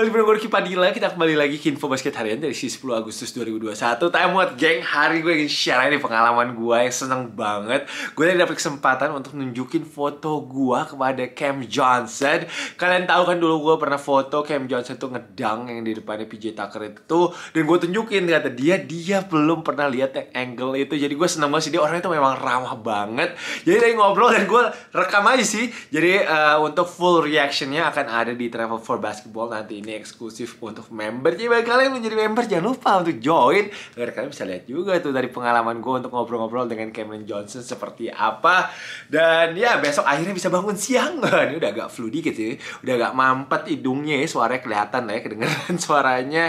Balik bersama gue Padilla, kita kembali lagi ke Info Basket Harian dari si 10 Agustus 2021 Time buat geng, hari gue ingin share ini pengalaman gue yang seneng banget Gue tadi dapet kesempatan untuk nunjukin foto gue kepada Cam Johnson Kalian tau kan dulu gue pernah foto Cam Johnson tuh ngedang yang di depannya PJ Tucker itu Dan gue tunjukin, kata dia, dia belum pernah lihat yang angle itu Jadi gue seneng banget sih, dia orangnya tuh memang ramah banget Jadi tadi ngobrol dan gue rekam aja sih Jadi uh, untuk full reactionnya akan ada di Travel for Basketball nanti ini ini eksklusif untuk member Jadi bagi kalian yang menjadi member jangan lupa untuk join Agar kalian bisa lihat juga tuh dari pengalaman gue untuk ngobrol-ngobrol dengan Cameron Johnson seperti apa Dan ya besok akhirnya bisa bangun siang Ini udah agak flu dikit sih Udah agak mampet hidungnya ya suaranya kelihatan lah ya kedengeran suaranya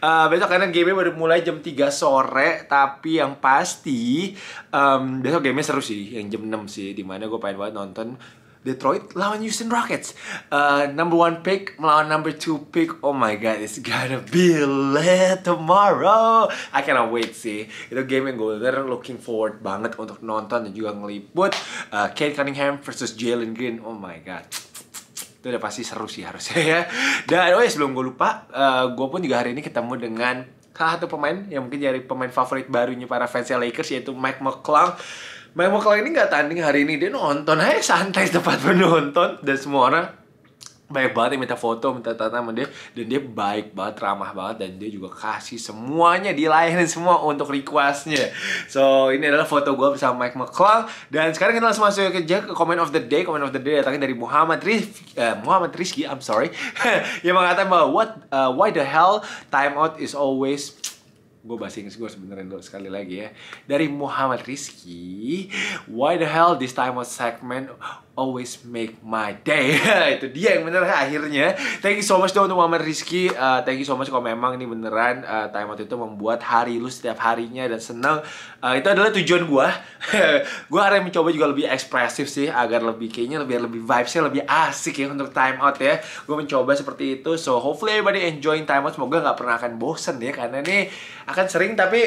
uh, Besok karena game baru mulai jam 3 sore Tapi yang pasti um, besok gamenya seru sih yang jam 6 sih Dimana gue pengen banget nonton Detroit lawan Houston Rockets. Uh, number one pick melawan number two pick. Oh my god, it's gonna be lit tomorrow. I cannot wait sih. Itu game yang gue bener looking forward banget untuk nonton dan juga ngeliput. Uh, Kate Cunningham versus Jalen Green. Oh my god itu udah pasti seru sih harusnya ya dan oh ya sebelum gue lupa uh, gue pun juga hari ini ketemu dengan salah satu pemain yang mungkin jadi pemain favorit barunya para fans Lakers yaitu Mike McClung Mike kalau ini nggak tanding hari ini dia nonton aja santai tempat penonton dan semua orang baik banget yang minta foto minta tata sama dia dan dia baik banget ramah banget dan dia juga kasih semuanya dilayanin semua untuk requestnya so ini adalah foto gue bersama Mike McClung dan sekarang kita langsung masuk ke, ke comment of the day comment of the day datangnya dari Muhammad Rizky uh, eh, Muhammad Rizky I'm sorry yang mengatakan bahwa what uh, why the hell time out is always gue bahas Inggris gue sebenernya dulu sekali lagi ya dari Muhammad Rizky why the hell this time of segment always make my day itu dia yang bener akhirnya thank you so much dong untuk Muhammad Rizky uh, thank you so much kalau memang ini beneran uh, time out itu membuat hari lu setiap harinya dan seneng uh, itu adalah tujuan gue gue hari mencoba juga lebih ekspresif sih agar lebih kayaknya lebih lebih vibesnya lebih asik ya untuk time out ya gue mencoba seperti itu so hopefully everybody enjoying time out semoga nggak pernah akan bosen ya karena ini makan sering tapi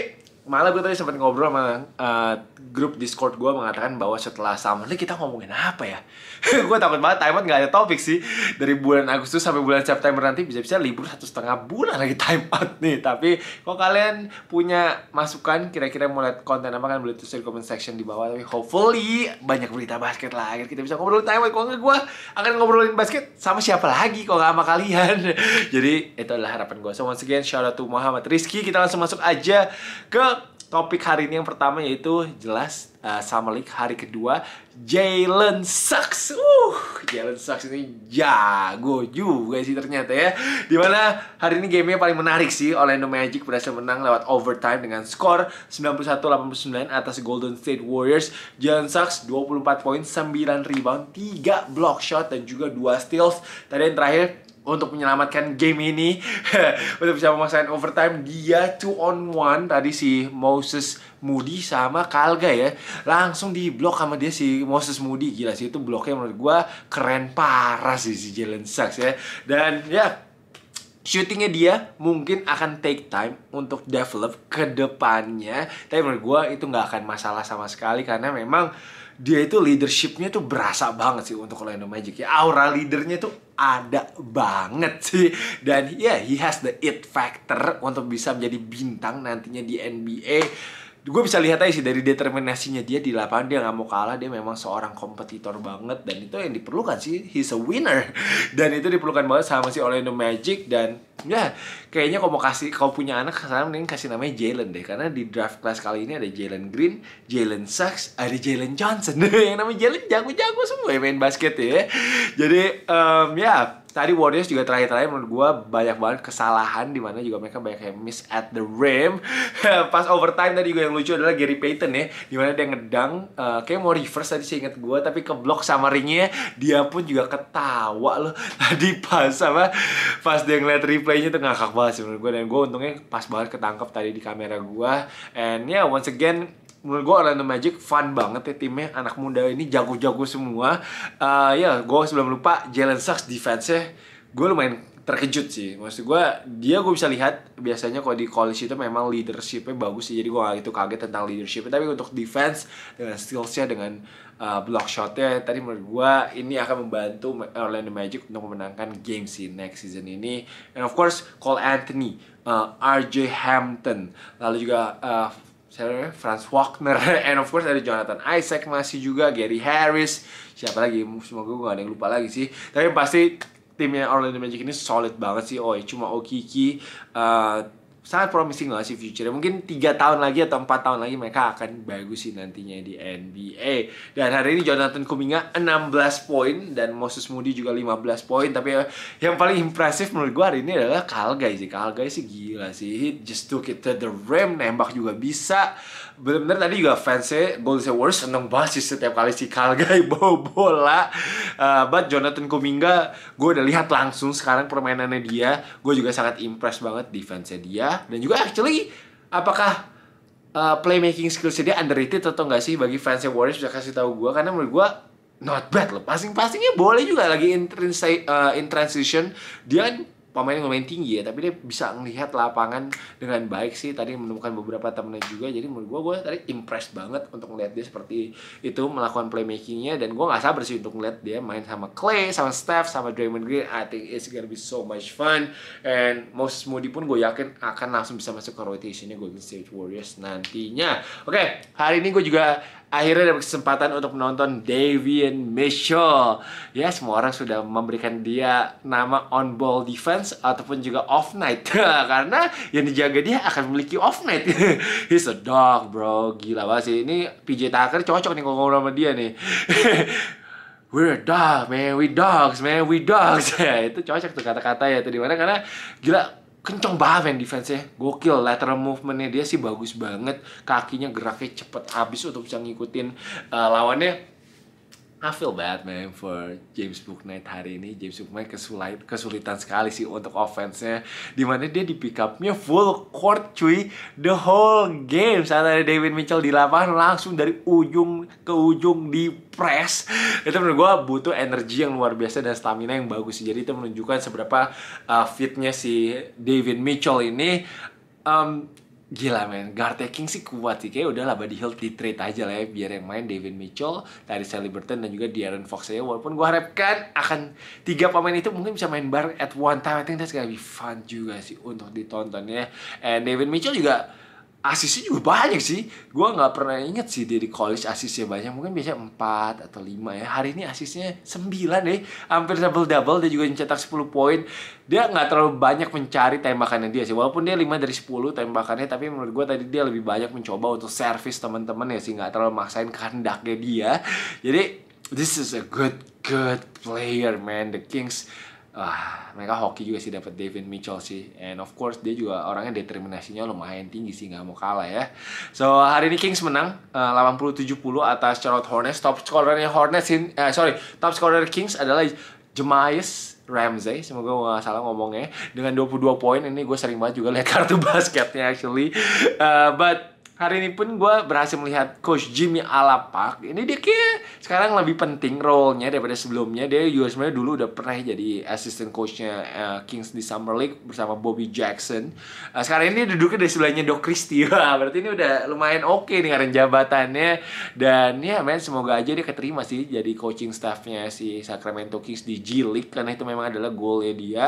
malah gue tadi sempat ngobrol sama uh, grup Discord gue mengatakan bahwa setelah summer ini kita ngomongin apa ya? gue takut banget time out nggak ada topik sih dari bulan Agustus sampai bulan September nanti bisa-bisa libur satu setengah bulan lagi time out nih. Tapi kok kalian punya masukan kira-kira mau lihat konten apa kan boleh tulis di comment section di bawah. Tapi hopefully banyak berita basket lah akhirnya kita bisa ngobrolin time out. Kalau nggak gue akan ngobrolin basket sama siapa lagi kok nggak sama kalian. Jadi itu adalah harapan gue. So once again shout out to Muhammad Rizky. Kita langsung masuk aja ke Topik hari ini yang pertama yaitu jelas uh, Summer League hari kedua Jalen Sucks. Uh, Jalen Sucks ini jago juga sih ternyata ya. Dimana hari ini gamenya paling menarik sih. Orlando Magic berhasil menang lewat overtime dengan skor 91-89 atas Golden State Warriors. Jalen Sucks 24 poin, 9 rebound, 3 block shot dan juga 2 steals. Tadi yang terakhir untuk menyelamatkan game ini untuk bisa memaksakan overtime dia 2 on 1 tadi si Moses Moody sama Kalga ya langsung di blok sama dia si Moses Moody gila sih itu bloknya menurut gue keren parah sih si Jalen Sachs ya dan ya shootingnya dia mungkin akan take time untuk develop ke depannya tapi menurut gue itu nggak akan masalah sama sekali karena memang dia itu leadershipnya tuh berasa banget sih untuk Orlando Magic ya aura leadernya tuh ada banget sih dan ya yeah, he has the it factor untuk bisa menjadi bintang nantinya di NBA gue bisa lihat aja sih dari determinasinya dia di lapangan dia nggak mau kalah dia memang seorang kompetitor banget dan itu yang diperlukan sih he's a winner dan itu diperlukan banget sama si Orlando Magic dan ya kayaknya kalau mau kasih kalau punya anak sekarang mending kasih namanya Jalen deh karena di draft class kali ini ada Jalen Green, Jalen Sachs, ada Jalen Johnson yang namanya Jalen jago-jago semua ya main basket ya jadi um, ya tadi Warriors juga terakhir-terakhir menurut gue banyak banget kesalahan di mana juga mereka banyak yang miss at the rim. Pas overtime tadi juga yang lucu adalah Gary Payton ya, di mana dia ngedang uh, kayak mau reverse tadi inget gue tapi keblok sama ringnya dia pun juga ketawa loh tadi pas sama pas dia ngeliat replaynya tuh ngakak banget sih menurut gue dan gue untungnya pas banget ketangkep tadi di kamera gue and yeah once again menurut gue Orlando Magic fun banget ya timnya anak muda ini jago-jago semua uh, ya gue sebelum lupa Jalen Sachs defense-nya gue lumayan terkejut sih maksud gue dia gue bisa lihat biasanya kalau di college itu memang leadershipnya bagus sih jadi gue gak gitu kaget tentang leadershipnya tapi untuk defense dengan skillsnya dengan uh, block shotnya tadi menurut gue ini akan membantu Orlando Magic untuk memenangkan game sih next season ini and of course Cole Anthony uh, eh, RJ Hampton lalu juga uh, siapa Franz Wagner and of course ada Jonathan Isaac masih juga Gary Harris siapa lagi semoga gue gak ada yang lupa lagi sih tapi pasti timnya Orlando Magic ini solid banget sih oh cuma Okiki uh, sangat promising lah sih future mungkin tiga tahun lagi atau empat tahun lagi mereka akan bagus sih nantinya di NBA dan hari ini Jonathan Kuminga 16 poin dan Moses Moody juga 15 poin tapi eh, yang paling impresif menurut gua hari ini adalah Kalgai sih guys sih gila sih he just took it to the rim nembak juga bisa bener-bener tadi juga fansnya Golden State Warriors seneng banget sih setiap kali si Kalgai bawa bola. Uh, but Jonathan Kuminga, gue udah lihat langsung sekarang permainannya dia. Gue juga sangat impress banget defense-nya dia. Dan juga actually, apakah uh, playmaking skillsnya dia underrated atau enggak sih bagi fans Warriors bisa kasih tahu gue karena menurut gue not bad loh passing passingnya boleh juga lagi in, uh, in transition dia kan pemain yang lumayan tinggi ya tapi dia bisa melihat lapangan dengan baik sih tadi menemukan beberapa temennya juga jadi menurut gue gue tadi impressed banget untuk melihat dia seperti itu melakukan playmakingnya dan gue nggak sabar sih untuk melihat dia main sama Clay sama Steph sama Draymond Green I think it's gonna be so much fun and Moses Moody pun gue yakin akan langsung bisa masuk ke rotationnya Golden State Warriors nantinya oke okay, hari ini gue juga akhirnya ada kesempatan untuk menonton Davian Mitchell. Ya, semua orang sudah memberikan dia nama on ball defense ataupun juga off night karena yang dijaga dia akan memiliki off night. He's a dog, bro. Gila banget sih. Ini PJ Tucker cocok nih ngomong sama dia nih. We're a dog, man. We dogs, man. We dogs. itu cocok tuh kata-kata ya. Itu dimana karena gila kenceng banget defense nya gokil lateral movement-nya dia sih bagus banget kakinya geraknya cepet habis untuk bisa ngikutin uh, lawannya I feel bad man for James Booknight hari ini James Booknight kesulit kesulitan sekali sih untuk offense-nya dimana dia di pick up-nya full court cuy the whole game saat ada David Mitchell di lapangan langsung dari ujung ke ujung di press itu menurut gue butuh energi yang luar biasa dan stamina yang bagus sih jadi itu menunjukkan seberapa uh, fitnya si David Mitchell ini um, Gila men, guard taking sih kuat sih Kayaknya udahlah lah, Hill di trade aja lah ya Biar yang main David Mitchell, Sally Burton dan juga Darren Fox aja Walaupun gue harapkan akan tiga pemain itu mungkin bisa main bareng at one time I think that's gonna be fun juga sih untuk ditontonnya And David Mitchell juga asisnya juga banyak sih gue nggak pernah inget sih dia di college asisnya banyak mungkin biasanya 4 atau 5 ya hari ini asisnya 9 deh hampir double double dia juga mencetak 10 poin dia nggak terlalu banyak mencari tembakannya dia sih walaupun dia 5 dari 10 tembakannya tapi menurut gue tadi dia lebih banyak mencoba untuk service teman-teman ya sih nggak terlalu maksain kehendaknya dia jadi this is a good good player man the Kings ah mereka hoki juga sih dapat David Mitchell sih and of course dia juga orangnya determinasinya lumayan tinggi sih nggak mau kalah ya so hari ini Kings menang eh, uh, 80-70 atas Charlotte Hornets top scorernya Hornets in, eh, sorry top scorer Kings adalah Jemais Ramsey semoga gue gak salah ngomongnya dengan 22 poin ini gue sering banget juga lihat kartu basketnya actually uh, but hari ini pun gue berhasil melihat coach Jimmy Alapak ini dia kayak sekarang lebih penting role-nya daripada sebelumnya dia juga sebenarnya dulu udah pernah jadi assistant coachnya uh, Kings di Summer League bersama Bobby Jackson uh, sekarang ini duduknya di sebelahnya Doc Christie Wah, berarti ini udah lumayan oke okay dengan jabatannya dan ya men semoga aja dia keterima sih jadi coaching staffnya si Sacramento Kings di G League karena itu memang adalah goalnya dia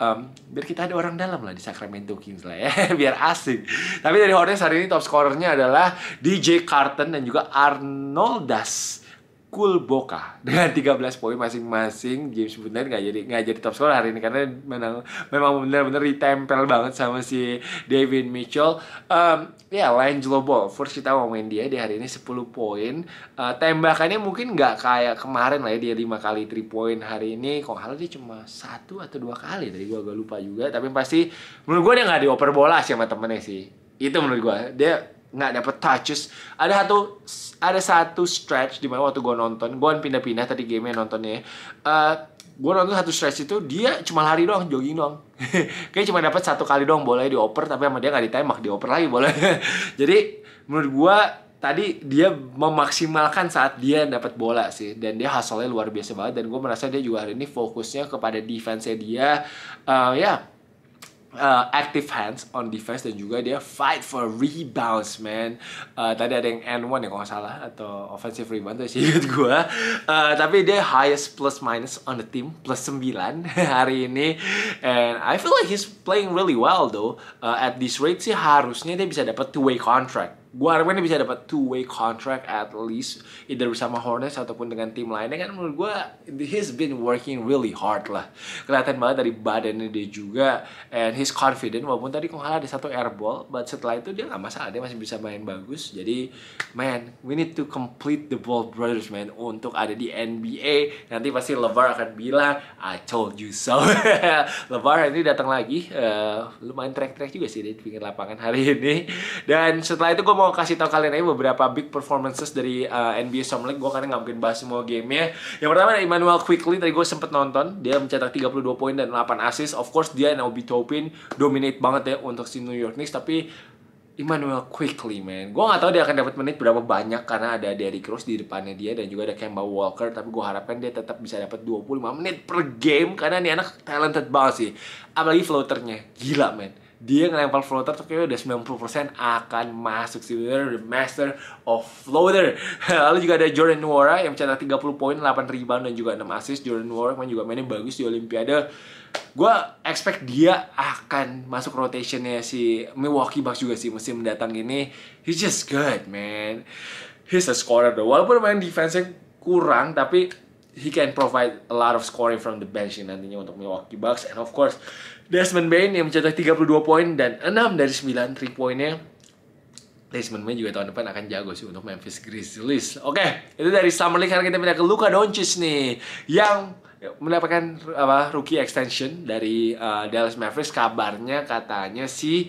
um, biar kita ada orang dalam lah di Sacramento Kings lah ya biar asik tapi dari Hornets hari ini top score scorernya adalah DJ Carton dan juga Arnoldas Kulboka dengan 13 poin masing-masing James Butner nggak jadi nggak jadi top scorer hari ini karena menang, memang benar-benar ditempel banget sama si David Mitchell um, ya yeah, lain Ball first kita mau main dia di hari ini 10 poin uh, tembakannya mungkin nggak kayak kemarin lah ya dia 5 kali 3 poin hari ini kok hal dia cuma satu atau dua kali tadi gua agak lupa juga tapi pasti menurut gua dia nggak dioper bola sih sama temennya sih itu menurut gua dia nggak dapet touches ada satu ada satu stretch di mana waktu gue nonton gue kan pindah-pindah tadi game yang nontonnya uh, ya. eh, gue nonton satu stretch itu dia cuma lari doang jogging doang kayak cuma dapat satu kali doang boleh dioper tapi sama dia nggak ditembak dioper lagi boleh jadi menurut gue tadi dia memaksimalkan saat dia dapat bola sih dan dia hasilnya luar biasa banget dan gue merasa dia juga hari ini fokusnya kepada defense-nya dia uh, ya yeah, uh, active hands on defense dan juga dia fight for rebounds man uh, tadi ada yang N1 ya kalau salah atau offensive rebound tuh sih gue uh, tapi dia highest plus minus on the team plus 9 hari ini and I feel like he's playing really well though uh, at this rate sih harusnya dia bisa dapat two way contract gue harapin dia bisa dapat two way contract at least either bersama Hornets ataupun dengan tim lainnya kan menurut gue he's been working really hard lah kelihatan banget dari badannya dia juga and he's confident walaupun tadi kok ada satu airball but setelah itu dia nggak masalah dia masih bisa main bagus jadi man we need to complete the ball brothers man untuk ada di NBA nanti pasti Lebar akan bilang I told you so Lebar ini datang lagi uh, lumayan track-track juga sih di pinggir lapangan hari ini dan setelah itu gue mau mau kasih tau kalian aja beberapa big performances dari uh, eh, NBA Summer League. Gue karena nggak mungkin bahas semua gamenya. Yang pertama ada Emmanuel Quickly tadi gue sempet nonton. Dia mencetak 32 poin dan 8 assist. Of course dia yang Obi Topin dominate banget ya untuk si New York Knicks. Tapi Emmanuel Quickly man Gue gak tau dia akan dapat menit berapa banyak Karena ada Derrick Rose di depannya dia Dan juga ada Kemba Walker Tapi gue harapkan dia tetap bisa dapat 25 menit per game Karena ini anak talented banget sih Apalagi floaternya Gila man dia ngelempar floater tuh kayaknya udah 90% akan masuk sih bener the master of floater lalu juga ada Jordan Nwora yang mencetak 30 poin 8 rebound dan juga 6 assist Jordan Nwora kan juga mainnya bagus di Olimpiade gue expect dia akan masuk rotationnya si Milwaukee Bucks juga sih musim mendatang ini he's just good man he's a scorer though walaupun main defense kurang tapi he can provide a lot of scoring from the bench nantinya untuk Milwaukee Bucks and of course Desmond Bain yang mencetak 32 poin dan 6 dari 9 3 poinnya Desmond Bain juga tahun depan akan jago sih untuk Memphis Grizzlies. Oke, okay, itu dari Summer League karena kita pindah ke Luka Doncic nih yang mendapatkan apa rookie extension dari uh, Dallas Mavericks kabarnya katanya si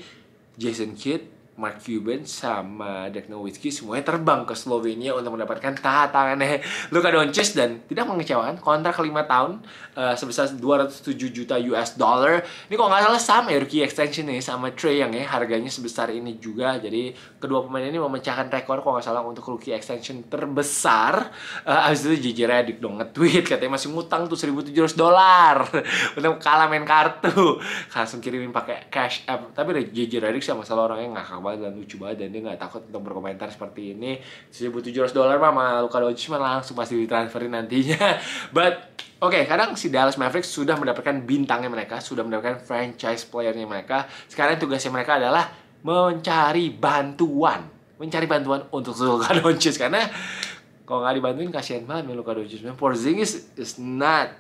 Jason Kidd Mark Cuban sama Dirk Nowitzki semuanya terbang ke Slovenia untuk mendapatkan tangannya Luka Doncic dan tidak mengecewakan kontrak 5 tahun uh, sebesar 207 juta US dollar. Ini kok nggak salah sama ya rookie extension nih sama Trey yang ya harganya sebesar ini juga. Jadi kedua pemain ini memecahkan rekor kok nggak salah untuk rookie extension terbesar. Uh, abis itu JJ Redick dong nge-tweet katanya masih ngutang tuh 1700 dolar untuk kalah main kartu. Langsung kirimin pakai cash app. Tapi JJ Redick sama salah orangnya nggak banget dan lucu banget dan dia nggak takut untuk berkomentar seperti ini seribu tujuh ratus dolar mah sama Luka Doncic mah langsung pasti ditransferin nantinya but oke okay, kadang si Dallas Mavericks sudah mendapatkan bintangnya mereka sudah mendapatkan franchise playernya mereka sekarang tugasnya mereka adalah mencari bantuan mencari bantuan untuk Luka Doncic karena kalau nggak dibantuin kasihan banget Luka Doncic Porzingis is not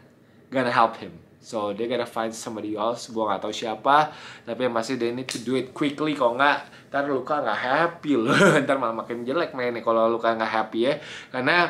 gonna help him So they gotta find somebody else. Gue gak tau siapa. Tapi yang pasti they need to do it quickly. Kalau nggak, ntar luka nggak happy loh. ntar malah makin jelek mainnya kalau luka nggak happy ya. Karena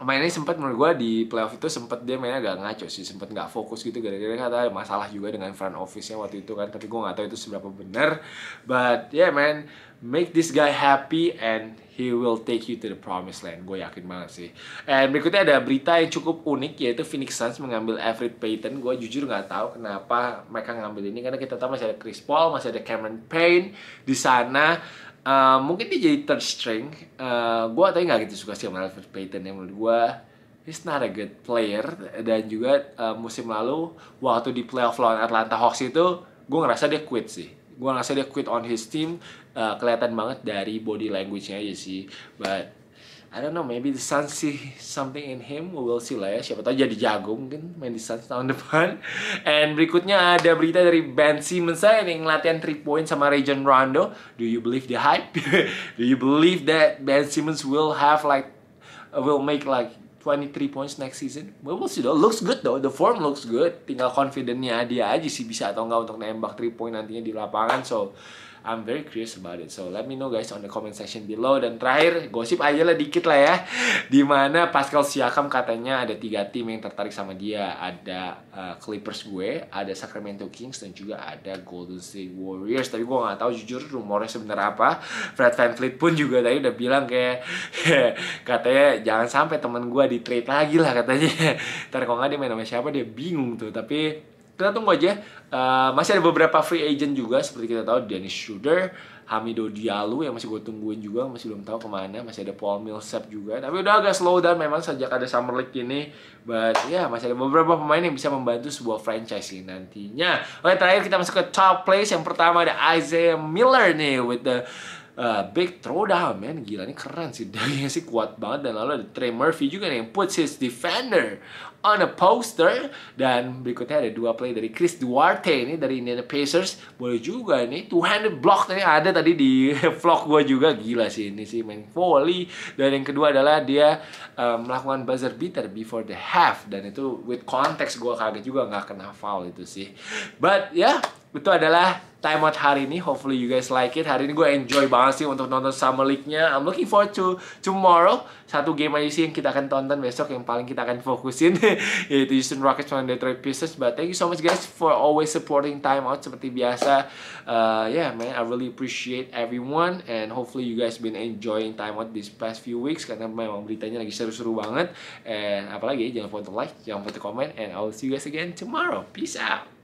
mainnya sempat menurut gue di playoff itu sempat dia mainnya agak ngaco sih sempat nggak fokus gitu gara-gara kata ada masalah juga dengan front office-nya waktu itu kan tapi gue nggak tahu itu seberapa benar but yeah man make this guy happy and he will take you to the promised land gue yakin banget sih and berikutnya ada berita yang cukup unik yaitu Phoenix Suns mengambil Everett Payton gue jujur nggak tahu kenapa mereka ngambil ini karena kita tahu masih ada Chris Paul masih ada Cameron Payne di sana Uh, mungkin dia jadi third string. Uh, eh, gue tadi nggak gitu suka sih sama Alfred Payton yang menurut gue he's not a good player dan juga uh, musim lalu waktu di playoff lawan Atlanta Hawks itu gue ngerasa dia quit sih. Gue ngerasa dia quit on his team. Uh, kelihatan banget dari body language-nya aja sih. But I don't know, maybe the sun see something in him. We will see lah ya. Siapa tahu jadi jago mungkin main di Suns tahun depan. And berikutnya ada berita dari Ben Simmons nih latihan three point sama Rajon Rondo. Do you believe the hype? Do you believe that Ben Simmons will have like will make like 23 points next season? We will see though. Looks good though. The form looks good. Tinggal confidentnya dia aja sih bisa atau enggak untuk nembak three point nantinya di lapangan. So I'm very curious about it. So let me know guys on the comment section below. Dan terakhir, gosip aja lah dikit lah ya. Dimana Pascal Siakam katanya ada tiga tim yang tertarik sama dia. Ada uh, Clippers gue, ada Sacramento Kings, dan juga ada Golden State Warriors. Tapi gue gak tahu jujur rumornya sebenarnya apa. Fred Van Fleet pun juga tadi udah bilang kayak katanya jangan sampai temen gue di trade lagi lah katanya. Ntar kalau gak dia main sama siapa dia bingung tuh. Tapi kita tunggu aja. Uh, masih ada beberapa free agent juga seperti kita tahu Dennis Schroeder, Hamido Diallo yang masih gue tungguin juga masih belum tahu kemana. Masih ada Paul Millsap juga. Tapi udah agak slow dan memang sejak ada Summer League ini, but ya yeah, masih ada beberapa pemain yang bisa membantu sebuah franchise ini nantinya. Oke terakhir kita masuk ke top place yang pertama ada Isaiah Miller nih with the uh, eh, big throwdown man gila ini keren sih dagingnya sih kuat banget dan lalu ada Trey Murphy juga nih yang puts his defender on a poster dan berikutnya ada dua play dari Chris Duarte ini dari Indiana Pacers boleh juga nih two handed block tadi ada tadi di vlog gue juga gila sih ini sih main volley dan yang kedua adalah dia um, melakukan buzzer beater before the half dan itu with context gue kaget juga nggak kena foul itu sih but ya yeah, itu adalah time out hari ini. Hopefully you guys like it. Hari ini gue enjoy banget sih untuk nonton Summer League-nya. I'm looking forward to tomorrow. Satu game aja sih yang kita akan tonton besok yang paling kita akan fokusin yaitu Houston Rockets lawan Detroit Pistons. But thank you so much guys for always supporting time out seperti biasa. Uh, yeah man, I really appreciate everyone and hopefully you guys been enjoying time out these past few weeks karena memang beritanya lagi seru-seru banget. And apalagi jangan lupa untuk like, jangan lupa untuk comment and I will see you guys again tomorrow. Peace out.